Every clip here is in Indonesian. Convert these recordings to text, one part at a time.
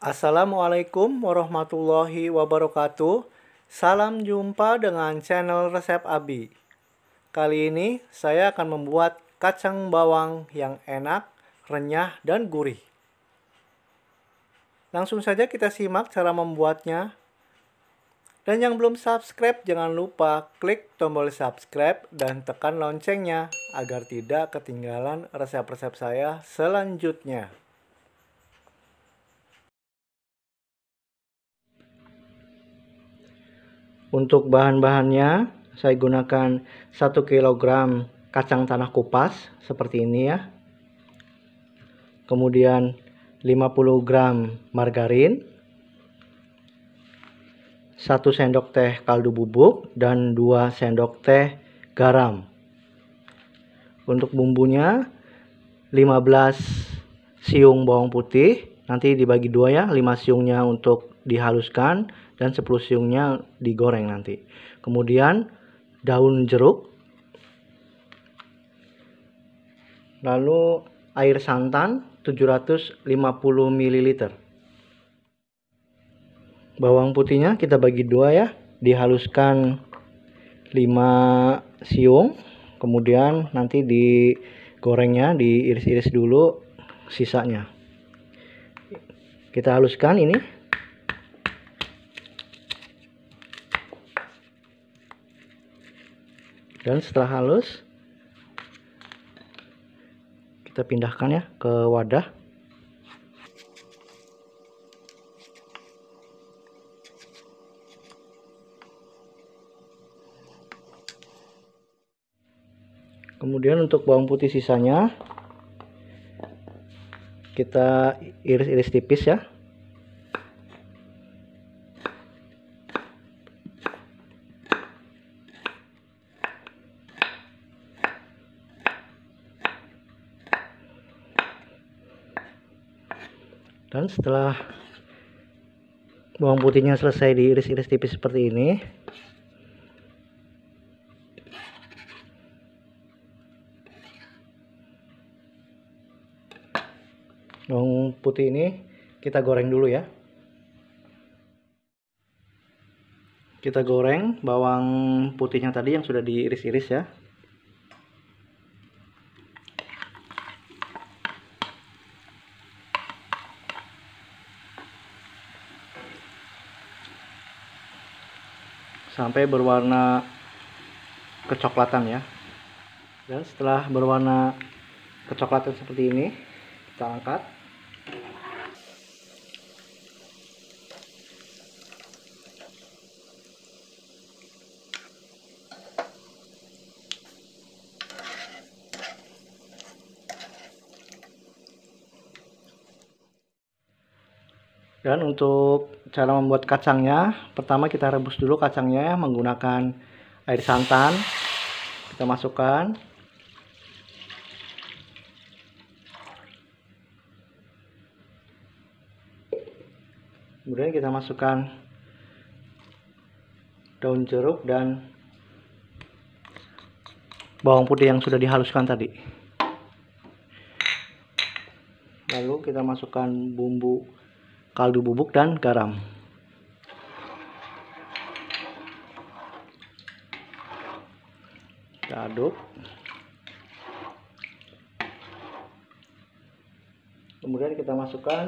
Assalamualaikum warahmatullahi wabarakatuh. Salam jumpa dengan channel Resep Abi. Kali ini saya akan membuat kacang bawang yang enak, renyah, dan gurih. Langsung saja kita simak cara membuatnya. Dan yang belum subscribe jangan lupa klik tombol subscribe dan tekan loncengnya agar tidak ketinggalan resep-resep saya selanjutnya. Untuk bahan-bahannya saya gunakan 1 kg kacang tanah kupas seperti ini ya. Kemudian 50 gram margarin, 1 sendok teh kaldu bubuk dan 2 sendok teh garam. Untuk bumbunya 15 siung bawang putih, nanti dibagi dua ya, 5 siungnya untuk dihaluskan dan sepuluh siungnya digoreng nanti. Kemudian daun jeruk, lalu air santan 750 ml. Bawang putihnya kita bagi dua ya, dihaluskan 5 siung, kemudian nanti digorengnya, diiris-iris dulu sisanya. Kita haluskan ini dan setelah halus kita pindahkan ya ke wadah kemudian untuk bawang putih sisanya kita iris-iris tipis ya dan setelah bawang putihnya selesai diiris-iris tipis seperti ini bawang putih ini kita goreng dulu ya kita goreng bawang putihnya tadi yang sudah diiris-iris ya sampai berwarna kecoklatan ya dan setelah berwarna kecoklatan seperti ini kita angkat Dan untuk cara membuat kacangnya, pertama kita rebus dulu kacangnya menggunakan air santan. Kita masukkan. Kemudian kita masukkan daun jeruk dan bawang putih yang sudah dihaluskan tadi. Lalu kita masukkan bumbu kaldu bubuk dan garam kita aduk kemudian kita masukkan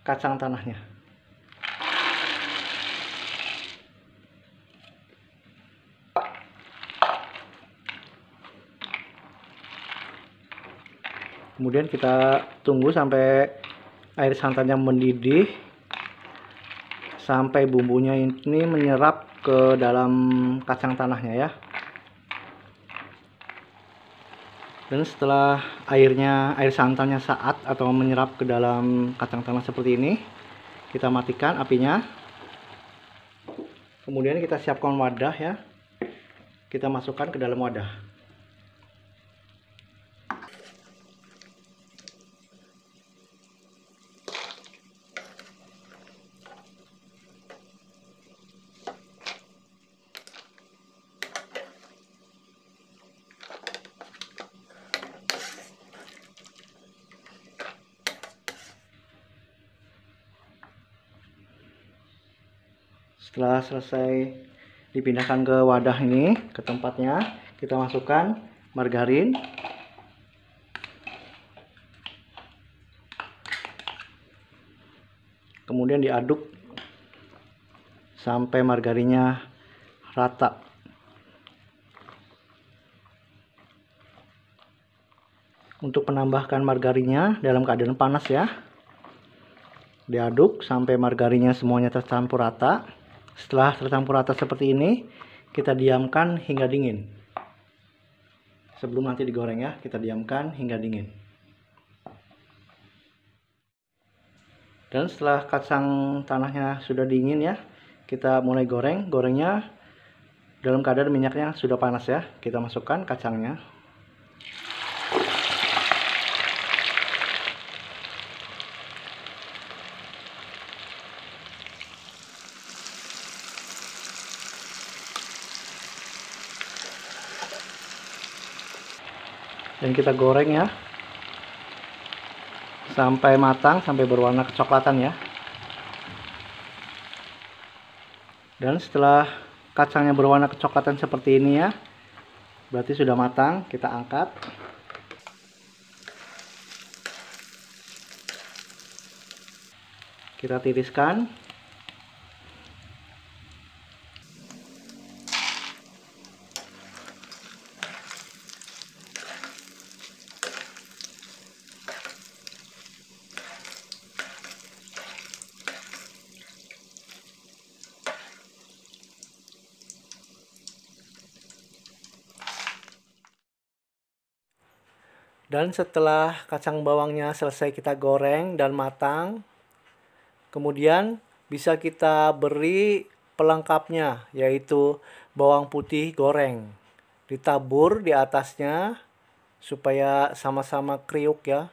kacang tanahnya kemudian kita tunggu sampai air santannya mendidih sampai bumbunya ini menyerap ke dalam kacang tanahnya ya dan setelah airnya air santannya saat atau menyerap ke dalam kacang tanah seperti ini kita matikan apinya kemudian kita siapkan wadah ya kita masukkan ke dalam wadah setelah selesai dipindahkan ke wadah ini ke tempatnya kita masukkan margarin kemudian diaduk sampai margarinnya rata untuk menambahkan margarinnya dalam keadaan panas ya diaduk sampai margarinnya semuanya tercampur rata setelah tercampur rata seperti ini, kita diamkan hingga dingin. Sebelum nanti digoreng ya, kita diamkan hingga dingin. Dan setelah kacang tanahnya sudah dingin ya, kita mulai goreng. Gorengnya dalam kadar minyaknya sudah panas ya. Kita masukkan kacangnya. dan kita goreng ya sampai matang sampai berwarna kecoklatan ya dan setelah kacangnya berwarna kecoklatan seperti ini ya berarti sudah matang kita angkat kita tiriskan Dan setelah kacang bawangnya selesai kita goreng dan matang, kemudian bisa kita beri pelengkapnya yaitu bawang putih goreng. Ditabur di atasnya supaya sama-sama kriuk ya,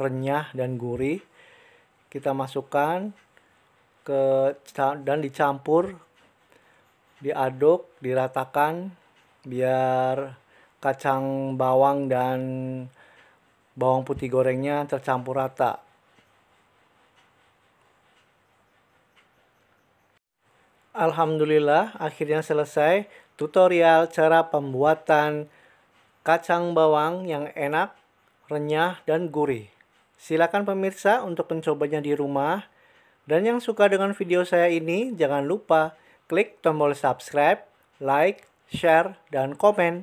renyah dan gurih. Kita masukkan ke dan dicampur, diaduk, diratakan biar kacang bawang dan bawang putih gorengnya tercampur rata. Alhamdulillah akhirnya selesai tutorial cara pembuatan kacang bawang yang enak, renyah, dan gurih. Silakan pemirsa untuk mencobanya di rumah. Dan yang suka dengan video saya ini jangan lupa klik tombol subscribe, like, share, dan komen.